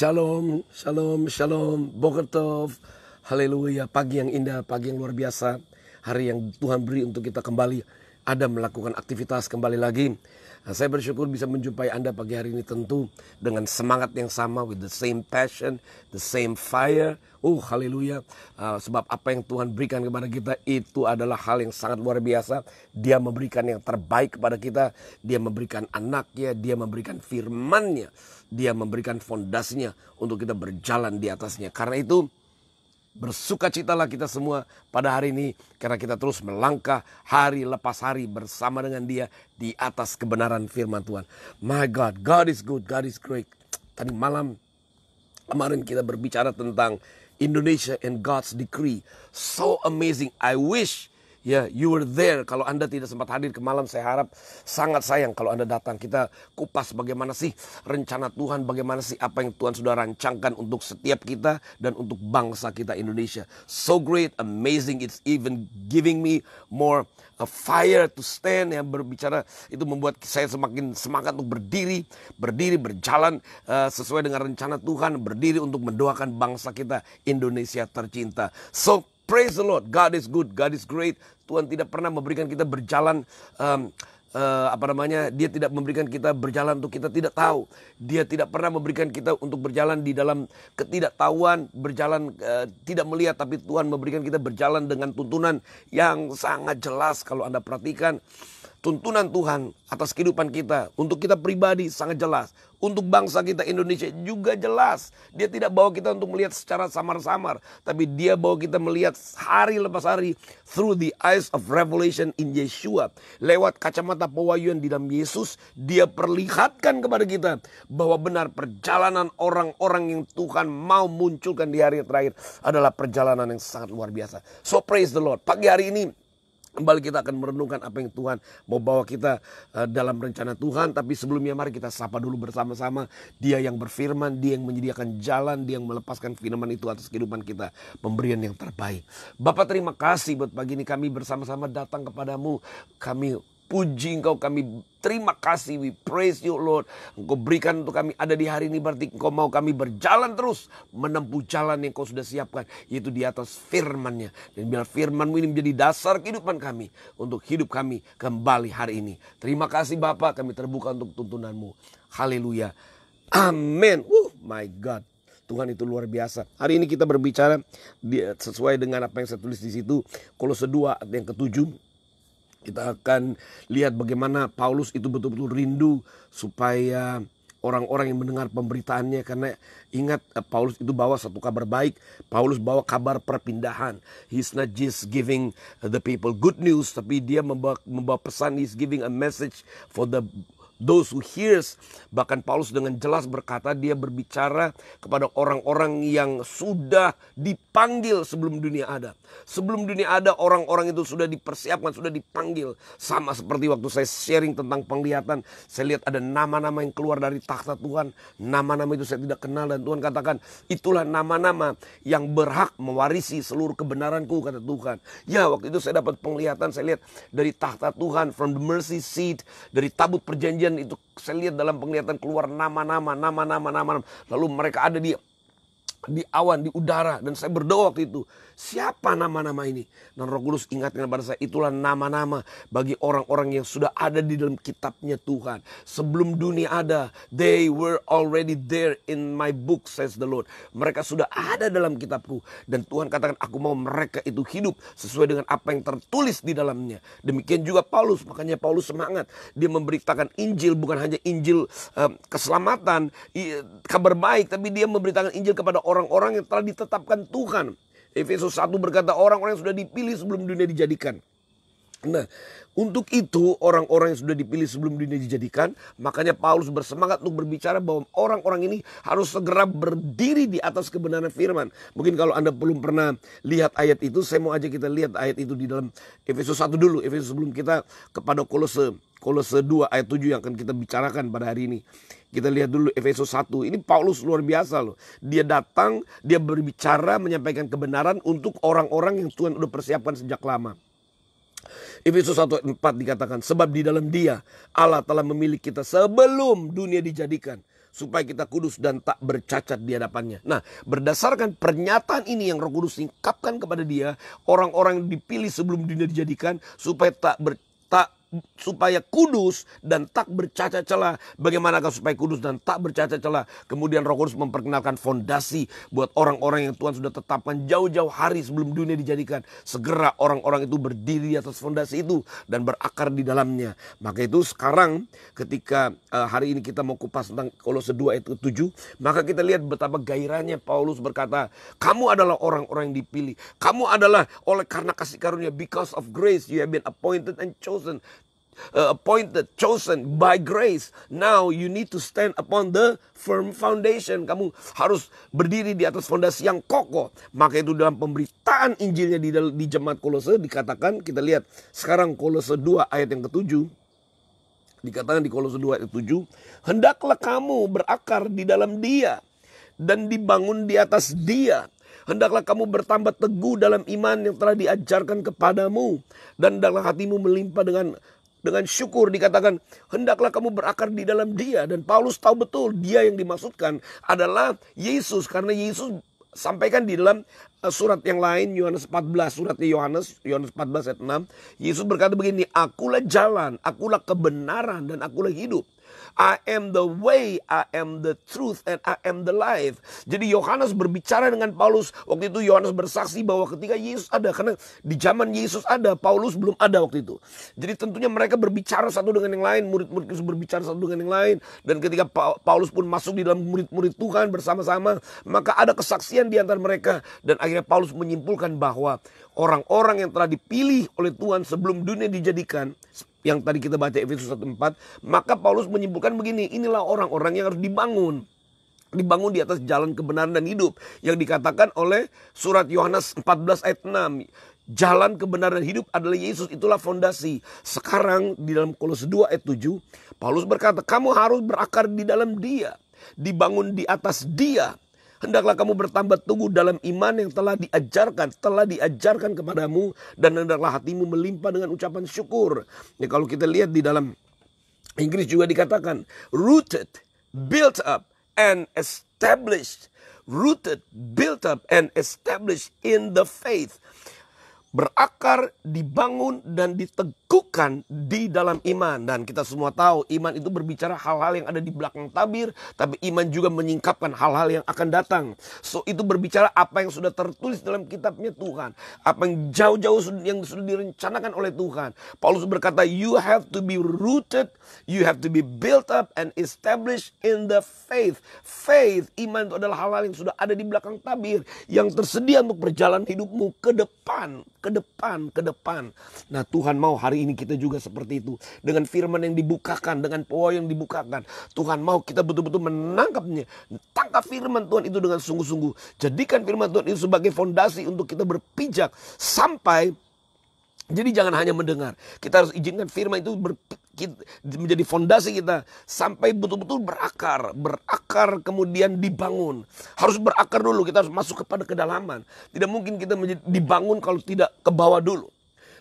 Shalom, shalom, shalom, bogertov haleluya, pagi yang indah, pagi yang luar biasa, hari yang Tuhan beri untuk kita kembali ada melakukan aktivitas kembali lagi. Nah, saya bersyukur bisa menjumpai Anda pagi hari ini tentu dengan semangat yang sama with the same passion, the same fire. Oh, uh, haleluya. Uh, sebab apa yang Tuhan berikan kepada kita itu adalah hal yang sangat luar biasa. Dia memberikan yang terbaik kepada kita. Dia memberikan anaknya, dia memberikan firmannya. Dia memberikan fondasinya untuk kita berjalan di atasnya. Karena itu Bersukacitalah kita semua pada hari ini karena kita terus melangkah hari lepas hari bersama dengan Dia di atas kebenaran firman Tuhan. My God, God is good, God is great. Tadi malam kemarin kita berbicara tentang Indonesia and God's decree. So amazing. I wish Ya, yeah, you were there. Kalau Anda tidak sempat hadir ke malam, saya harap sangat sayang kalau Anda datang. Kita kupas bagaimana sih rencana Tuhan, bagaimana sih apa yang Tuhan sudah rancangkan untuk setiap kita dan untuk bangsa kita Indonesia. So great, amazing, it's even giving me more a uh, fire to stand yang berbicara itu membuat saya semakin semangat untuk berdiri, berdiri berjalan uh, sesuai dengan rencana Tuhan, berdiri untuk mendoakan bangsa kita Indonesia tercinta. So Praise the Lord. God is good. God is great. Tuhan tidak pernah memberikan kita berjalan um, uh, apa namanya dia tidak memberikan kita berjalan untuk kita tidak tahu dia tidak pernah memberikan kita untuk berjalan di dalam ketidaktahuan berjalan uh, tidak melihat tapi Tuhan memberikan kita berjalan dengan tuntunan yang sangat jelas kalau anda perhatikan tuntunan Tuhan atas kehidupan kita untuk kita pribadi sangat jelas untuk bangsa kita Indonesia juga jelas dia tidak bawa kita untuk melihat secara samar-samar tapi dia bawa kita melihat hari lepas hari through the eyes of revelation in Yeshua lewat kacamata pewahyuan di dalam Yesus dia perlihatkan kepada kita bahwa benar perjalanan orang-orang yang Tuhan mau munculkan di hari terakhir adalah perjalanan yang sangat luar biasa so praise the Lord pagi hari ini Kembali kita akan merenungkan apa yang Tuhan mau bawa kita eh, dalam rencana Tuhan. Tapi sebelumnya mari kita sapa dulu bersama-sama dia yang berfirman, dia yang menyediakan jalan, dia yang melepaskan firman itu atas kehidupan kita. Pemberian yang terbaik. Bapak terima kasih buat pagi ini kami bersama-sama datang kepadamu. Kami puji engkau kami terima kasih we praise you Lord engkau berikan untuk kami ada di hari ini berarti engkau mau kami berjalan terus menempuh jalan yang kau sudah siapkan yaitu di atas firmannya dan biar firmanmu ini menjadi dasar kehidupan kami untuk hidup kami kembali hari ini terima kasih Bapa kami terbuka untuk tuntunanmu haleluya amin oh my God Tuhan itu luar biasa. Hari ini kita berbicara sesuai dengan apa yang saya tulis di situ. Kolose 2 yang ketujuh kita akan lihat bagaimana Paulus itu betul-betul rindu supaya orang-orang yang mendengar pemberitaannya karena ingat eh, Paulus itu bawa satu kabar baik, Paulus bawa kabar perpindahan. He's not just giving the people good news tapi dia membawa, membawa pesan he's giving a message for the those who hears. Bahkan Paulus dengan jelas berkata dia berbicara kepada orang-orang yang sudah dipanggil sebelum dunia ada. Sebelum dunia ada orang-orang itu sudah dipersiapkan, sudah dipanggil. Sama seperti waktu saya sharing tentang penglihatan, saya lihat ada nama-nama yang keluar dari takhta Tuhan. Nama-nama itu saya tidak kenal dan Tuhan katakan itulah nama-nama yang berhak mewarisi seluruh kebenaranku kata Tuhan. Ya waktu itu saya dapat penglihatan, saya lihat dari takhta Tuhan from the mercy seat, dari tabut perjanjian kemudian itu saya lihat dalam penglihatan keluar nama-nama, nama-nama, nama-nama. Lalu mereka ada di di awan, di udara. Dan saya berdoa waktu itu. Siapa nama-nama ini? Dan roh kudus ingatkan kepada saya. Itulah nama-nama bagi orang-orang yang sudah ada di dalam kitabnya Tuhan. Sebelum dunia ada. They were already there in my book says the Lord. Mereka sudah ada dalam kitabku. Dan Tuhan katakan aku mau mereka itu hidup. Sesuai dengan apa yang tertulis di dalamnya. Demikian juga Paulus. Makanya Paulus semangat. Dia memberitakan Injil. Bukan hanya Injil um, keselamatan. kabar baik. Tapi dia memberitakan Injil kepada orang-orang yang telah ditetapkan Tuhan. Efesus 1 berkata orang-orang yang sudah dipilih sebelum dunia dijadikan. Nah, untuk itu orang-orang yang sudah dipilih sebelum dunia dijadikan, makanya Paulus bersemangat untuk berbicara bahwa orang-orang ini harus segera berdiri di atas kebenaran firman. Mungkin kalau Anda belum pernah lihat ayat itu, saya mau aja kita lihat ayat itu di dalam Efesus 1 dulu, Efesus sebelum kita kepada Kolose. Kolose 2 ayat 7 yang akan kita bicarakan pada hari ini. Kita lihat dulu Efesus 1. Ini Paulus luar biasa loh. Dia datang, dia berbicara, menyampaikan kebenaran untuk orang-orang yang Tuhan udah persiapkan sejak lama. Efesus 1 4 dikatakan sebab di dalam dia Allah telah memilih kita sebelum dunia dijadikan supaya kita kudus dan tak bercacat di hadapannya. Nah, berdasarkan pernyataan ini yang Roh Kudus singkapkan kepada dia, orang-orang dipilih sebelum dunia dijadikan supaya tak bercacat supaya kudus dan tak bercacat celah. Bagaimanakah supaya kudus dan tak bercacat celah? Kemudian Roh Kudus memperkenalkan fondasi buat orang-orang yang Tuhan sudah tetapkan jauh-jauh hari sebelum dunia dijadikan. Segera orang-orang itu berdiri atas fondasi itu dan berakar di dalamnya. Maka itu sekarang ketika eh, hari ini kita mau kupas tentang Kolose 2 ayat 7, maka kita lihat betapa gairahnya Paulus berkata, "Kamu adalah orang-orang yang dipilih. Kamu adalah oleh karena kasih karunia because of grace you have been appointed and chosen uh, appointed, chosen by grace. Now you need to stand upon the firm foundation. Kamu harus berdiri di atas fondasi yang kokoh. Maka itu dalam pemberitaan Injilnya di, di jemaat Kolose dikatakan, kita lihat sekarang Kolose 2 ayat yang ketujuh. Dikatakan di Kolose 2 ayat 7, Hendaklah kamu berakar di dalam dia dan dibangun di atas dia Hendaklah kamu bertambah teguh dalam iman yang telah diajarkan kepadamu. Dan dalam hatimu melimpah dengan dengan syukur dikatakan hendaklah kamu berakar di dalam dia dan Paulus tahu betul dia yang dimaksudkan adalah Yesus karena Yesus sampaikan di dalam eh, surat yang lain Yohanes 14 suratnya Yohanes Yohanes 14 ayat 6 Yesus berkata begini akulah jalan akulah kebenaran dan akulah hidup I am the way, I am the truth, and I am the life. Jadi Yohanes berbicara dengan Paulus. Waktu itu Yohanes bersaksi bahwa ketika Yesus ada, karena di zaman Yesus ada, Paulus belum ada waktu itu. Jadi tentunya mereka berbicara satu dengan yang lain, murid-murid Yesus berbicara satu dengan yang lain. Dan ketika Paulus pun masuk di dalam murid-murid Tuhan bersama-sama, maka ada kesaksian di antara mereka. Dan akhirnya Paulus menyimpulkan bahwa orang-orang yang telah dipilih oleh Tuhan sebelum dunia dijadikan, yang tadi kita baca Efesus 1:4, maka Paulus menyimpulkan begini, inilah orang-orang yang harus dibangun dibangun di atas jalan kebenaran dan hidup yang dikatakan oleh surat Yohanes 14 ayat 6 jalan kebenaran dan hidup adalah Yesus itulah fondasi sekarang di dalam Kolose 2 ayat 7 Paulus berkata kamu harus berakar di dalam dia dibangun di atas dia Hendaklah kamu bertambah teguh dalam iman yang telah diajarkan, telah diajarkan kepadamu dan hendaklah hatimu melimpah dengan ucapan syukur. Ya kalau kita lihat di dalam Inggris juga dikatakan rooted, built up and established. Rooted, built up and established in the faith berakar, dibangun, dan diteguhkan di dalam iman. Dan kita semua tahu iman itu berbicara hal-hal yang ada di belakang tabir, tapi iman juga menyingkapkan hal-hal yang akan datang. So itu berbicara apa yang sudah tertulis dalam kitabnya Tuhan. Apa yang jauh-jauh yang sudah direncanakan oleh Tuhan. Paulus berkata, you have to be rooted, you have to be built up and established in the faith. Faith, iman itu adalah hal-hal yang sudah ada di belakang tabir, yang tersedia untuk berjalan hidupmu ke depan ke depan, ke depan. Nah Tuhan mau hari ini kita juga seperti itu. Dengan firman yang dibukakan, dengan poa yang dibukakan. Tuhan mau kita betul-betul menangkapnya. Tangkap firman Tuhan itu dengan sungguh-sungguh. Jadikan firman Tuhan itu sebagai fondasi untuk kita berpijak. Sampai jadi jangan hanya mendengar. Kita harus izinkan firman itu ber, menjadi fondasi kita sampai betul-betul berakar, berakar kemudian dibangun. Harus berakar dulu, kita harus masuk kepada kedalaman. Tidak mungkin kita menjadi, dibangun kalau tidak ke bawah dulu.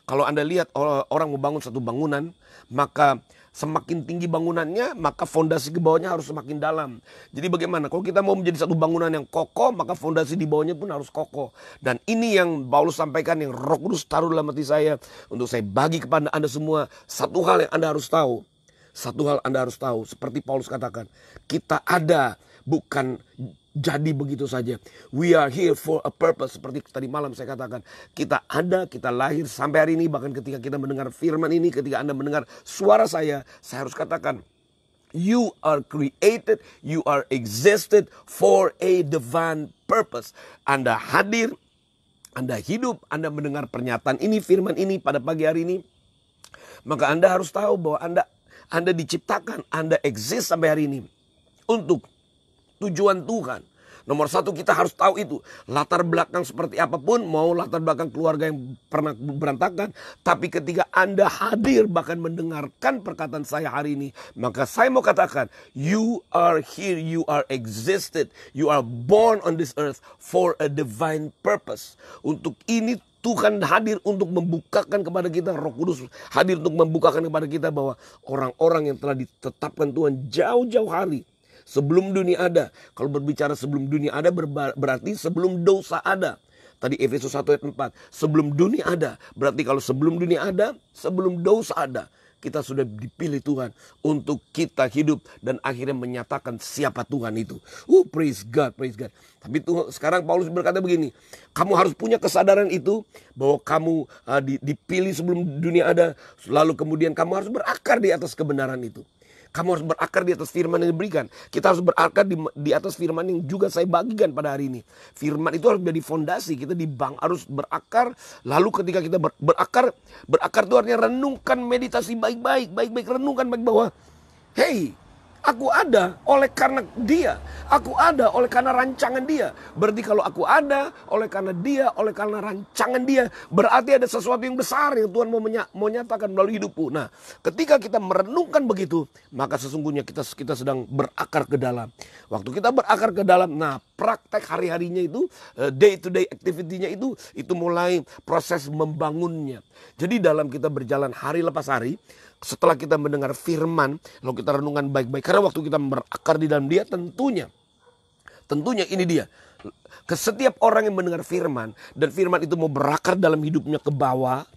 Kalau Anda lihat orang membangun satu bangunan, maka Semakin tinggi bangunannya, maka fondasi ke bawahnya harus semakin dalam. Jadi bagaimana? Kalau kita mau menjadi satu bangunan yang kokoh, maka fondasi di bawahnya pun harus kokoh. Dan ini yang Paulus sampaikan, yang roh kudus taruh dalam hati saya. Untuk saya bagi kepada Anda semua, satu hal yang Anda harus tahu. Satu hal Anda harus tahu, seperti Paulus katakan, kita ada bukan jadi begitu saja. We are here for a purpose. Seperti tadi malam saya katakan. Kita ada, kita lahir sampai hari ini. Bahkan ketika kita mendengar firman ini. Ketika Anda mendengar suara saya. Saya harus katakan. You are created, you are existed for a divine purpose. Anda hadir, Anda hidup, Anda mendengar pernyataan ini, firman ini pada pagi hari ini. Maka Anda harus tahu bahwa Anda Anda diciptakan, Anda exist sampai hari ini untuk tujuan Tuhan. Nomor satu kita harus tahu itu. Latar belakang seperti apapun, mau latar belakang keluarga yang pernah berantakan. Tapi ketika Anda hadir bahkan mendengarkan perkataan saya hari ini. Maka saya mau katakan, you are here, you are existed. You are born on this earth for a divine purpose. Untuk ini Tuhan hadir untuk membukakan kepada kita Roh Kudus hadir untuk membukakan kepada kita bahwa orang-orang yang telah ditetapkan Tuhan jauh-jauh hari Sebelum dunia ada. Kalau berbicara sebelum dunia ada berarti sebelum dosa ada. Tadi Efesus 1 ayat 4. Sebelum dunia ada. Berarti kalau sebelum dunia ada, sebelum dosa ada. Kita sudah dipilih Tuhan untuk kita hidup dan akhirnya menyatakan siapa Tuhan itu. Oh, praise God, praise God. Tapi Tuhan, sekarang Paulus berkata begini, kamu harus punya kesadaran itu bahwa kamu ah, dipilih sebelum dunia ada, lalu kemudian kamu harus berakar di atas kebenaran itu. Kamu harus berakar di atas firman yang diberikan. Kita harus berakar di, di atas firman yang juga saya bagikan pada hari ini. Firman itu harus menjadi fondasi. Kita di bank harus berakar. Lalu ketika kita ber, berakar, berakar itu artinya renungkan meditasi baik-baik. Baik-baik renungkan baik bahwa, hey Aku ada oleh karena dia. Aku ada oleh karena rancangan dia. Berarti kalau aku ada oleh karena dia, oleh karena rancangan dia. Berarti ada sesuatu yang besar yang Tuhan mau, menya mau melalui hidupku. Nah ketika kita merenungkan begitu, maka sesungguhnya kita, kita sedang berakar ke dalam. Waktu kita berakar ke dalam, nah praktek hari-harinya itu, day to day activity-nya itu, itu mulai proses membangunnya. Jadi dalam kita berjalan hari lepas hari, setelah kita mendengar firman, lalu kita renungkan baik-baik. Karena waktu kita berakar di dalam dia tentunya, tentunya ini dia. Ke setiap orang yang mendengar firman dan firman itu mau berakar dalam hidupnya ke bawah,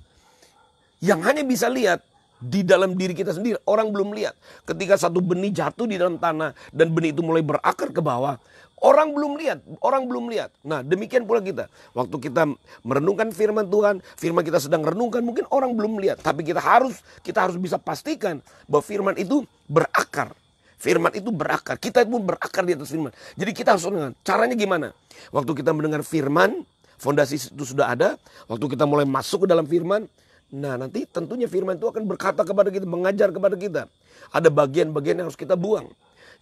yang hanya bisa lihat di dalam diri kita sendiri. Orang belum lihat. Ketika satu benih jatuh di dalam tanah dan benih itu mulai berakar ke bawah, orang belum lihat, orang belum lihat. Nah, demikian pula kita. Waktu kita merenungkan firman Tuhan, firman kita sedang renungkan, mungkin orang belum lihat, tapi kita harus kita harus bisa pastikan bahwa firman itu berakar. Firman itu berakar. Kita pun berakar di atas firman. Jadi kita harus dengan caranya gimana? Waktu kita mendengar firman, fondasi itu sudah ada. Waktu kita mulai masuk ke dalam firman, Nah nanti tentunya firman itu akan berkata kepada kita, mengajar kepada kita. Ada bagian-bagian yang harus kita buang.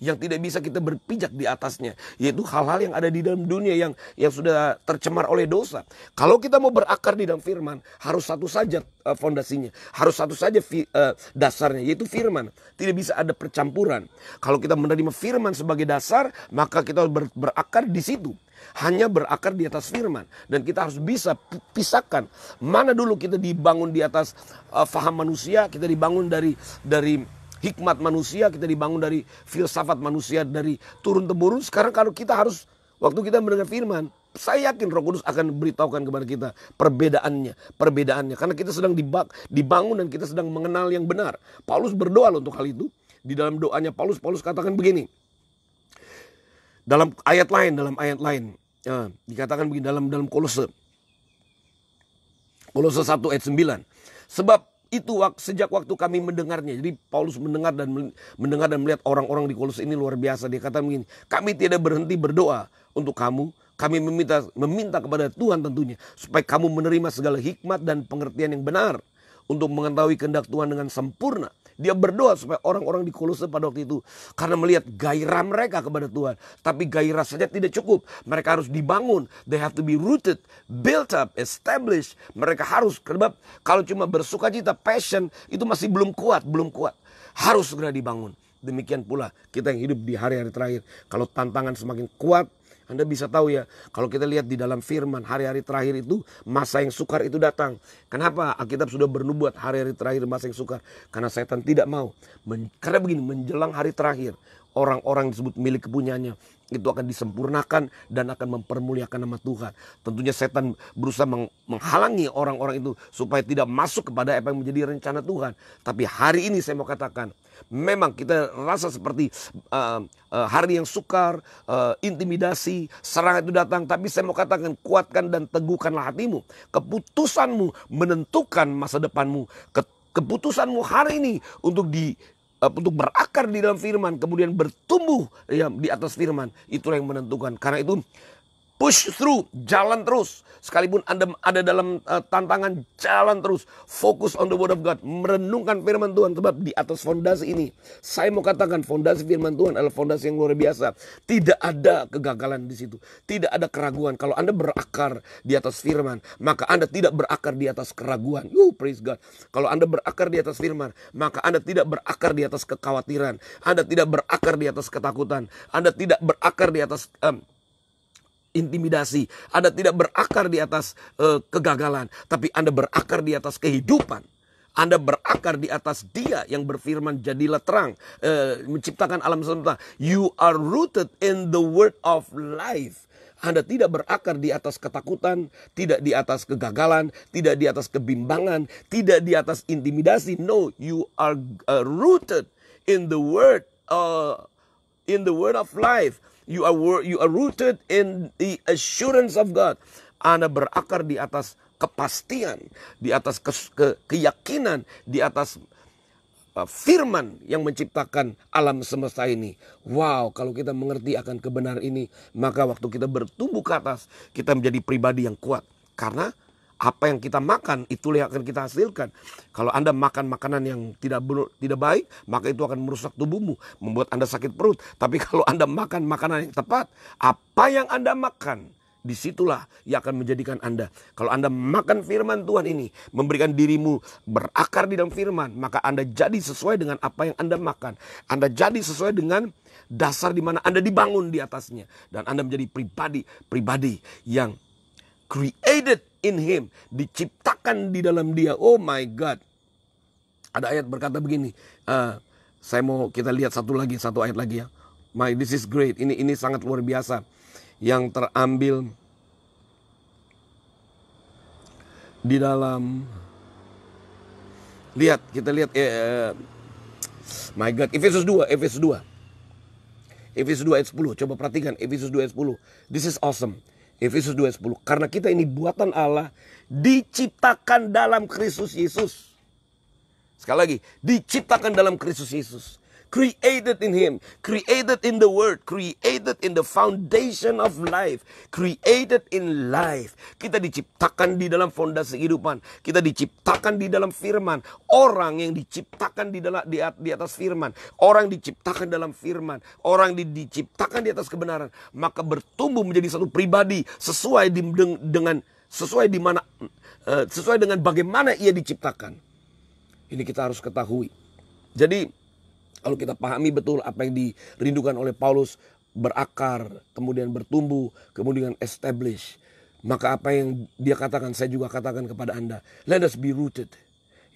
Yang tidak bisa kita berpijak di atasnya. Yaitu hal-hal yang ada di dalam dunia yang yang sudah tercemar oleh dosa. Kalau kita mau berakar di dalam firman, harus satu saja eh, fondasinya. Harus satu saja eh, dasarnya, yaitu firman. Tidak bisa ada percampuran. Kalau kita menerima firman sebagai dasar, maka kita harus berakar di situ hanya berakar di atas firman dan kita harus bisa pisahkan mana dulu kita dibangun di atas uh, faham manusia, kita dibangun dari dari hikmat manusia, kita dibangun dari filsafat manusia dari turun temurun. Sekarang kalau kita harus waktu kita mendengar firman, saya yakin Roh Kudus akan beritahukan kepada kita perbedaannya, perbedaannya karena kita sedang dibangun dan kita sedang mengenal yang benar. Paulus berdoa untuk hal itu. Di dalam doanya Paulus Paulus katakan begini, dalam ayat lain dalam ayat lain ya, dikatakan begini dalam dalam kolose kolose 1 ayat 9 sebab itu sejak waktu kami mendengarnya jadi Paulus mendengar dan mendengar dan melihat orang-orang di kolose ini luar biasa dia kata begini kami tidak berhenti berdoa untuk kamu kami meminta meminta kepada Tuhan tentunya supaya kamu menerima segala hikmat dan pengertian yang benar untuk mengetahui kehendak Tuhan dengan sempurna dia berdoa supaya orang-orang di Kolose pada waktu itu karena melihat gairah mereka kepada Tuhan. Tapi gairah saja tidak cukup. Mereka harus dibangun. They have to be rooted, built up, established. Mereka harus sebab kalau cuma bersukacita passion itu masih belum kuat, belum kuat. Harus segera dibangun. Demikian pula kita yang hidup di hari-hari terakhir. Kalau tantangan semakin kuat, anda bisa tahu ya, kalau kita lihat di dalam firman hari-hari terakhir itu masa yang sukar itu datang. Kenapa? Alkitab sudah bernubuat hari-hari terakhir masa yang sukar karena setan tidak mau. karena begini, menjelang hari terakhir, orang-orang disebut milik kepunyaannya itu akan disempurnakan dan akan mempermuliakan nama Tuhan. Tentunya setan berusaha menghalangi orang-orang itu supaya tidak masuk kepada apa yang menjadi rencana Tuhan. Tapi hari ini saya mau katakan, memang kita rasa seperti uh, uh, hari yang sukar, uh, intimidasi, serangan itu datang. Tapi saya mau katakan, kuatkan dan teguhkanlah hatimu. Keputusanmu menentukan masa depanmu. Keputusanmu hari ini untuk di Eh, untuk berakar di dalam firman kemudian bertumbuh ya, di atas firman itulah yang menentukan karena itu Push through, jalan terus. Sekalipun Anda ada dalam uh, tantangan, jalan terus. Fokus on the word of God, merenungkan firman Tuhan sebab di atas fondasi ini, saya mau katakan fondasi firman Tuhan adalah fondasi yang luar biasa. Tidak ada kegagalan di situ. Tidak ada keraguan. Kalau Anda berakar di atas firman, maka Anda tidak berakar di atas keraguan. You praise God. Kalau Anda berakar di atas firman, maka Anda tidak berakar di atas kekhawatiran. Anda tidak berakar di atas ketakutan. Anda tidak berakar di atas um, intimidasi, Anda tidak berakar di atas uh, kegagalan, tapi Anda berakar di atas kehidupan. Anda berakar di atas Dia yang berfirman jadilah terang, uh, menciptakan alam semesta. You are rooted in the word of life. Anda tidak berakar di atas ketakutan, tidak di atas kegagalan, tidak di atas kebimbangan, tidak di atas intimidasi. No, you are uh, rooted in the word uh, in the word of life. You are, you are rooted in the assurance of God. Anda berakar di atas kepastian, di atas ke, ke, keyakinan, di atas uh, firman yang menciptakan alam semesta ini. Wow, kalau kita mengerti akan kebenaran ini, maka waktu kita bertumbuh ke atas, kita menjadi pribadi yang kuat. Karena apa yang kita makan itu yang akan kita hasilkan. Kalau Anda makan makanan yang tidak tidak baik, maka itu akan merusak tubuhmu, membuat Anda sakit perut. Tapi kalau Anda makan makanan yang tepat, apa yang Anda makan, disitulah yang akan menjadikan Anda. Kalau Anda makan firman Tuhan ini, memberikan dirimu berakar di dalam firman, maka Anda jadi sesuai dengan apa yang Anda makan. Anda jadi sesuai dengan dasar di mana Anda dibangun di atasnya dan Anda menjadi pribadi pribadi yang created in him, diciptakan di dalam dia. Oh my God. Ada ayat berkata begini. Uh, saya mau kita lihat satu lagi, satu ayat lagi ya. My this is great. Ini ini sangat luar biasa yang terambil di dalam lihat kita lihat eh, eh my god Efesus 2 Efesus 2 Efesus 2 ayat 10 coba perhatikan Efesus 2 ayat 10 this is awesome Efesus 2:10 karena kita ini buatan Allah diciptakan dalam Kristus Yesus. Sekali lagi, diciptakan dalam Kristus Yesus created in Him, created in the Word, created in the foundation of life, created in life. Kita diciptakan di dalam fondasi kehidupan, kita diciptakan di dalam firman. Orang yang diciptakan di dalam di, atas firman, orang diciptakan dalam firman, orang di, diciptakan di atas kebenaran, maka bertumbuh menjadi satu pribadi sesuai di, dengan sesuai di mana eh, sesuai dengan bagaimana ia diciptakan. Ini kita harus ketahui. Jadi kalau kita pahami betul apa yang dirindukan oleh Paulus berakar, kemudian bertumbuh, kemudian establish. Maka apa yang dia katakan, saya juga katakan kepada Anda. Let us be rooted.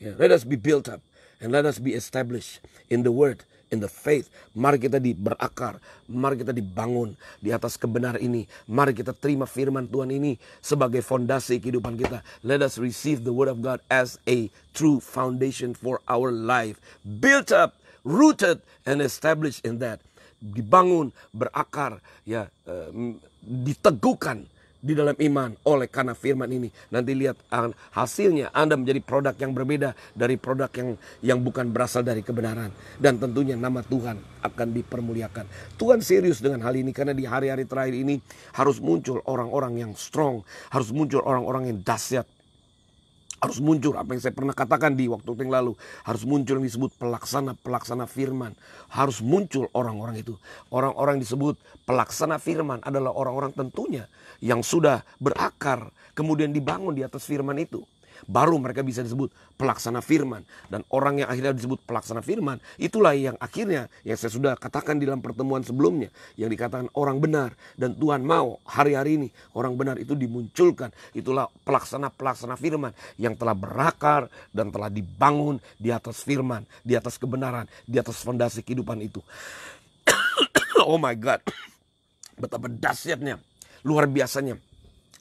Ya, let us be built up. And let us be established in the word, in the faith. Mari kita diberakar. Mari kita dibangun di atas kebenar ini. Mari kita terima firman Tuhan ini sebagai fondasi kehidupan kita. Let us receive the word of God as a true foundation for our life. Built up rooted and established in that dibangun berakar ya eh, diteguhkan di dalam iman oleh karena firman ini nanti lihat hasilnya Anda menjadi produk yang berbeda dari produk yang yang bukan berasal dari kebenaran dan tentunya nama Tuhan akan dipermuliakan. Tuhan serius dengan hal ini karena di hari-hari terakhir ini harus muncul orang-orang yang strong, harus muncul orang-orang yang dahsyat harus muncul apa yang saya pernah katakan di waktu yang lalu harus muncul yang disebut pelaksana pelaksana firman harus muncul orang-orang itu orang-orang disebut pelaksana firman adalah orang-orang tentunya yang sudah berakar kemudian dibangun di atas firman itu baru mereka bisa disebut pelaksana firman dan orang yang akhirnya disebut pelaksana firman itulah yang akhirnya yang saya sudah katakan di dalam pertemuan sebelumnya yang dikatakan orang benar dan Tuhan mau hari-hari ini orang benar itu dimunculkan itulah pelaksana-pelaksana firman yang telah berakar dan telah dibangun di atas firman di atas kebenaran di atas fondasi kehidupan itu oh my god betapa dahsyatnya luar biasanya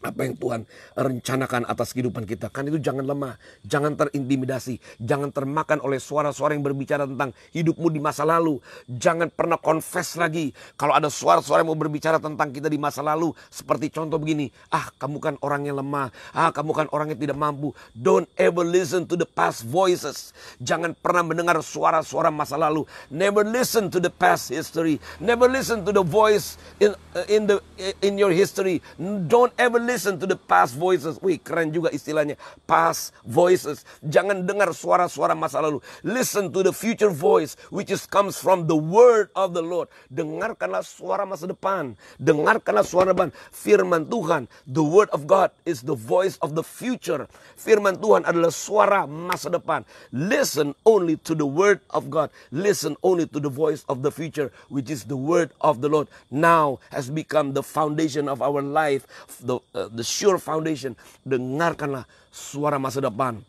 apa yang Tuhan rencanakan atas kehidupan kita. Kan itu jangan lemah, jangan terintimidasi, jangan termakan oleh suara-suara yang berbicara tentang hidupmu di masa lalu. Jangan pernah confess lagi kalau ada suara-suara yang mau berbicara tentang kita di masa lalu. Seperti contoh begini, ah kamu kan orang yang lemah, ah kamu kan orang yang tidak mampu. Don't ever listen to the past voices. Jangan pernah mendengar suara-suara masa lalu. Never listen to the past history. Never listen to the voice in uh, in the in your history. Don't ever listen listen to the past voices. Wih, keren juga istilahnya. Past voices. Jangan dengar suara-suara masa lalu. Listen to the future voice which is comes from the word of the Lord. Dengarkanlah suara masa depan. Dengarkanlah suara depan. Firman Tuhan, the word of God is the voice of the future. Firman Tuhan adalah suara masa depan. Listen only to the word of God. Listen only to the voice of the future which is the word of the Lord. Now has become the foundation of our life. The, uh, the sure foundation. Dengarkanlah suara masa depan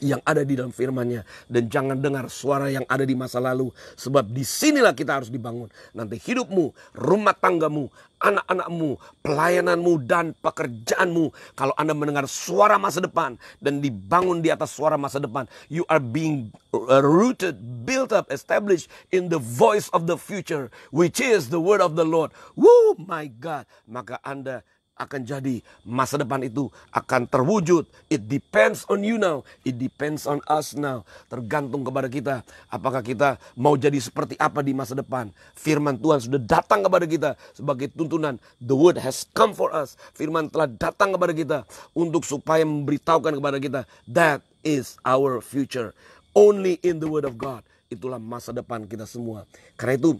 yang ada di dalam firman-Nya dan jangan dengar suara yang ada di masa lalu sebab disinilah kita harus dibangun nanti hidupmu, rumah tanggamu, anak-anakmu, pelayananmu dan pekerjaanmu kalau Anda mendengar suara masa depan dan dibangun di atas suara masa depan you are being uh, rooted, built up, established in the voice of the future which is the word of the Lord. Woo my God, maka Anda akan jadi masa depan itu akan terwujud. It depends on you now. It depends on us now. Tergantung kepada kita. Apakah kita mau jadi seperti apa di masa depan. Firman Tuhan sudah datang kepada kita sebagai tuntunan. The word has come for us. Firman telah datang kepada kita untuk supaya memberitahukan kepada kita. That is our future. Only in the word of God. Itulah masa depan kita semua. Karena itu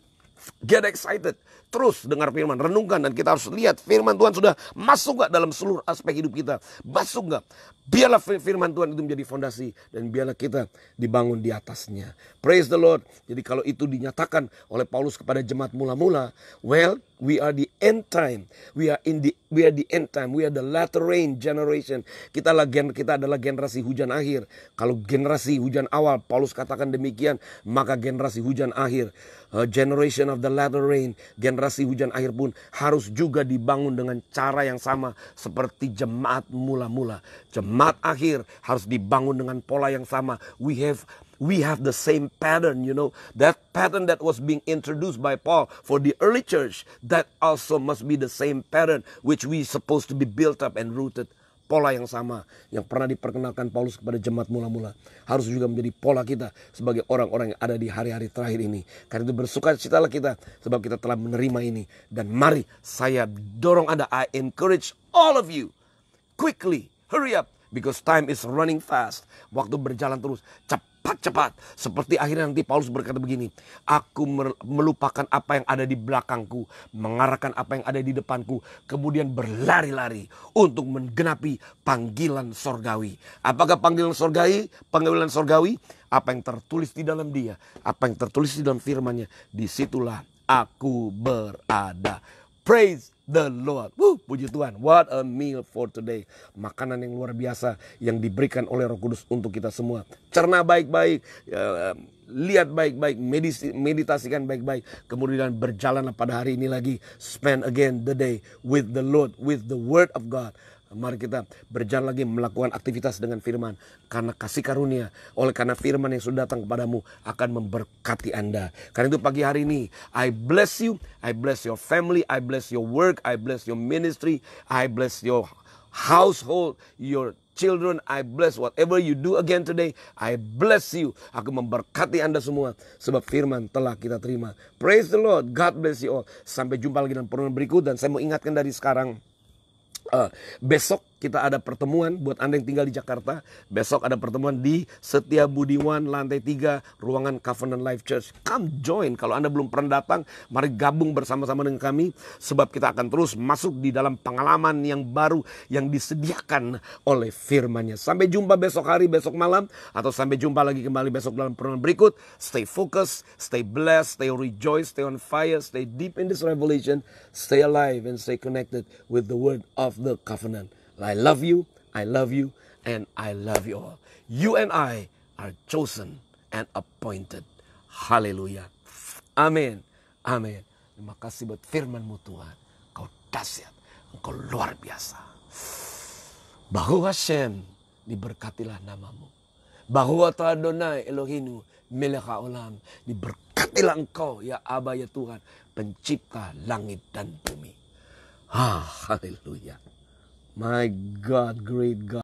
Get excited. Terus dengar firman, renungkan dan kita harus lihat firman Tuhan sudah masuk gak dalam seluruh aspek hidup kita. Masuk gak? Biarlah firman Tuhan itu menjadi fondasi dan biarlah kita dibangun di atasnya. Praise the Lord. Jadi kalau itu dinyatakan oleh Paulus kepada jemaat mula-mula, well We are the end time. We are in the we are the end time. We are the latter rain generation. Kita lah gen, kita adalah generasi hujan akhir. Kalau generasi hujan awal Paulus katakan demikian, maka generasi hujan akhir, uh, generation of the latter rain, generasi hujan akhir pun harus juga dibangun dengan cara yang sama seperti jemaat mula-mula. Jemaat akhir harus dibangun dengan pola yang sama. We have we have the same pattern, you know. That pattern that was being introduced by Paul for the early church, that also must be the same pattern which we supposed to be built up and rooted. Pola yang sama yang pernah diperkenalkan Paulus kepada jemaat mula-mula harus juga menjadi pola kita sebagai orang-orang yang ada di hari-hari terakhir ini. Karena itu bersuka citalah kita sebab kita telah menerima ini. Dan mari saya dorong Anda, I encourage all of you quickly, hurry up because time is running fast. Waktu berjalan terus, cepat cepat-cepat. Seperti akhirnya nanti Paulus berkata begini, aku melupakan apa yang ada di belakangku, mengarahkan apa yang ada di depanku, kemudian berlari-lari untuk menggenapi panggilan sorgawi. Apakah panggilan sorgawi? Panggilan sorgawi, apa yang tertulis di dalam dia, apa yang tertulis di dalam firmannya, disitulah aku berada. Praise the Lord. Woo, puji Tuhan. What a meal for today. Makanan yang luar biasa yang diberikan oleh Roh Kudus untuk kita semua. Cerna baik-baik, eh, lihat baik-baik, meditasikan baik-baik. Kemudian berjalanlah pada hari ini lagi. Spend again the day with the Lord, with the word of God. Mari kita berjalan lagi melakukan aktivitas dengan firman. Karena kasih karunia, oleh karena firman yang sudah datang kepadamu akan memberkati Anda. Karena itu pagi hari ini, I bless you, I bless your family, I bless your work, I bless your ministry, I bless your household, your children, I bless whatever you do again today. I bless you. Aku memberkati Anda semua sebab firman telah kita terima. Praise the Lord. God bless you all. Sampai jumpa lagi dalam penuh berikut dan saya mau ingatkan dari sekarang Ah, besok kita ada pertemuan buat Anda yang tinggal di Jakarta. Besok ada pertemuan di Setia Budiwan lantai 3 ruangan Covenant Life Church. Come join kalau Anda belum pernah datang, mari gabung bersama-sama dengan kami sebab kita akan terus masuk di dalam pengalaman yang baru yang disediakan oleh firman-Nya. Sampai jumpa besok hari, besok malam atau sampai jumpa lagi kembali besok dalam pertemuan berikut. Stay focused, stay blessed, stay rejoice, stay on fire, stay deep in this revelation, stay alive and stay connected with the word of the covenant. I love you, I love you, and I love you all. You and I are chosen and appointed. Haleluya. Amin. Amin. Terima kasih buat firmanmu Tuhan. Kau dahsyat. Engkau luar biasa. Bahwa Hashem diberkatilah namamu. Bahwa Adonai Elohinu milik olam. Diberkatilah engkau ya Aba ya Tuhan. Pencipta langit dan bumi. Ah, haleluya. My God, great God.